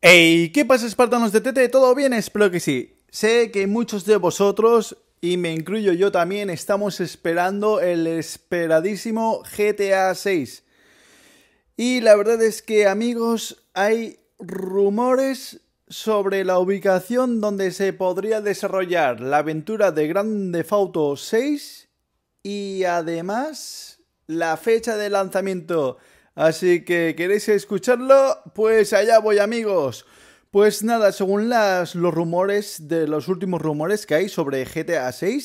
¡Ey! ¿qué pasa espartanos de TT? ¿Todo bien? Espero que sí. Sé que muchos de vosotros, y me incluyo yo también, estamos esperando el esperadísimo GTA VI. Y la verdad es que amigos, hay rumores sobre la ubicación donde se podría desarrollar la aventura de Grand Theft Auto 6 y además la fecha de lanzamiento Así que, ¿queréis escucharlo? Pues allá voy amigos. Pues nada, según los rumores, de los últimos rumores que hay sobre GTA VI,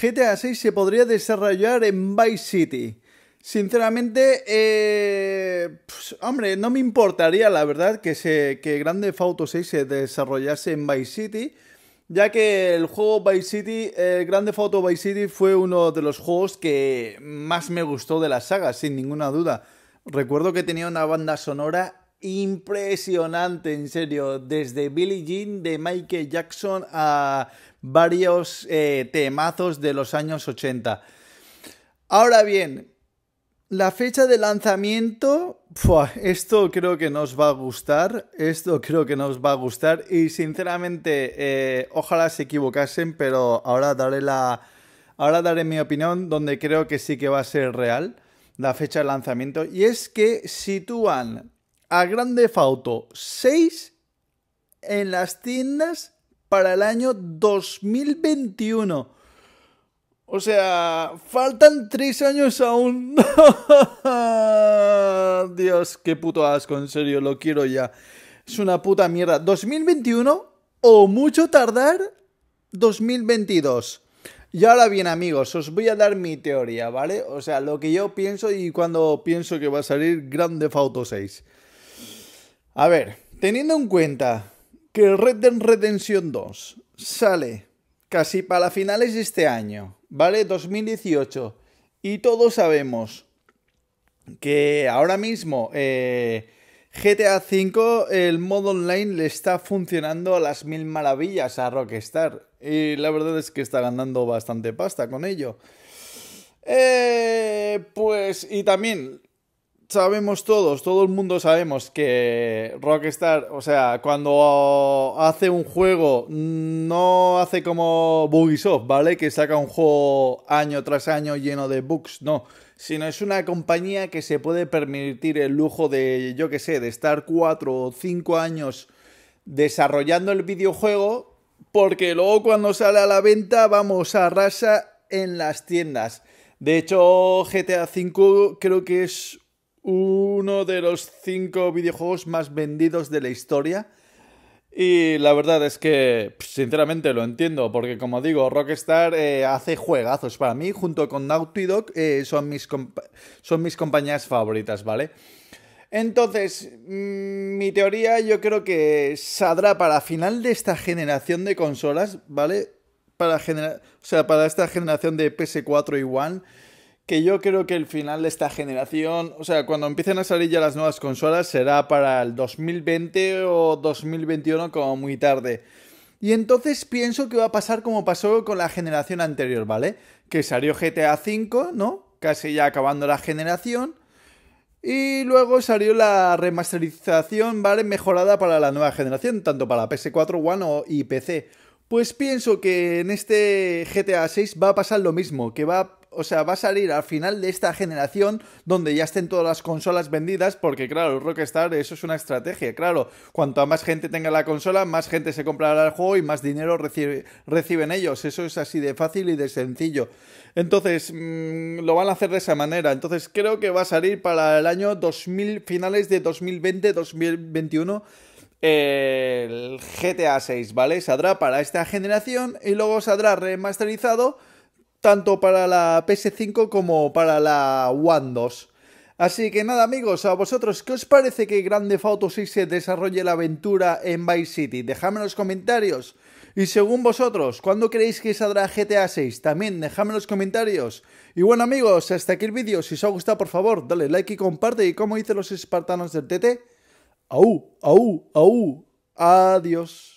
GTA VI se podría desarrollar en Vice City. Sinceramente, eh, pues, hombre, no me importaría la verdad que, se, que Grande Auto 6 se desarrollase en Vice City, ya que el juego Vice City, Grande Auto Vice City fue uno de los juegos que más me gustó de la saga, sin ninguna duda. Recuerdo que tenía una banda sonora impresionante, en serio, desde Billie Jean de Michael Jackson a varios eh, temazos de los años 80. Ahora bien, la fecha de lanzamiento, esto creo que nos va a gustar, esto creo que nos va a gustar y sinceramente eh, ojalá se equivocasen, pero ahora daré la, ahora daré mi opinión donde creo que sí que va a ser real la fecha de lanzamiento. Y es que sitúan a Grande Fauto 6 en las tiendas para el año 2021. O sea, faltan tres años aún. Dios, qué puto asco, en serio, lo quiero ya. Es una puta mierda. 2021 o mucho tardar 2022. Y ahora bien amigos, os voy a dar mi teoría, ¿vale? O sea, lo que yo pienso y cuando pienso que va a salir grande Theft Auto 6. A ver, teniendo en cuenta que Red Dead Redemption 2 sale casi para finales de este año, ¿vale? 2018. Y todos sabemos que ahora mismo eh, GTA V, el modo online le está funcionando a las mil maravillas a Rockstar. Y la verdad es que está ganando bastante pasta con ello. Eh, pues, y también sabemos todos, todo el mundo sabemos que Rockstar, o sea, cuando hace un juego, no hace como Bugisoft, ¿vale? Que saca un juego año tras año lleno de bugs, no. Sino es una compañía que se puede permitir el lujo de, yo qué sé, de estar cuatro o cinco años desarrollando el videojuego porque luego cuando sale a la venta, vamos, a rasa en las tiendas. De hecho, GTA V creo que es uno de los cinco videojuegos más vendidos de la historia. Y la verdad es que, sinceramente, lo entiendo, porque como digo, Rockstar eh, hace juegazos. Para mí, junto con Naughty Dog, eh, son, mis son mis compañías favoritas, ¿vale? Entonces, mm, mi teoría yo creo que saldrá para final de esta generación de consolas, ¿vale? Para o sea, para esta generación de PS4 y One, que yo creo que el final de esta generación, o sea, cuando empiecen a salir ya las nuevas consolas será para el 2020 o 2021 como muy tarde. Y entonces pienso que va a pasar como pasó con la generación anterior, ¿vale? Que salió GTA V, ¿no? Casi ya acabando la generación y luego salió la remasterización, ¿vale? Mejorada para la nueva generación, tanto para PS4, One y PC. Pues pienso que en este GTA VI va a pasar lo mismo, que va o sea, va a salir al final de esta generación donde ya estén todas las consolas vendidas, porque claro, Rockstar, eso es una estrategia, claro, cuanto más gente tenga la consola, más gente se comprará el juego y más dinero reciben ellos, eso es así de fácil y de sencillo. Entonces, mm, lo van a hacer de esa manera, entonces creo que va a salir para el año 2000, finales de 2020-2021 el GTA 6, ¿vale? Saldrá para esta generación y luego saldrá remasterizado tanto para la PS5 como para la One 2. Así que nada amigos, a vosotros, ¿qué os parece que Grande Auto 6 se desarrolle la aventura en Vice City? Dejadme en los comentarios. Y según vosotros, ¿cuándo creéis que saldrá GTA 6? También dejadme en los comentarios. Y bueno amigos, hasta aquí el vídeo. Si os ha gustado, por favor, dale like y comparte. Y como hice los espartanos del TT, au, au, au. Adiós.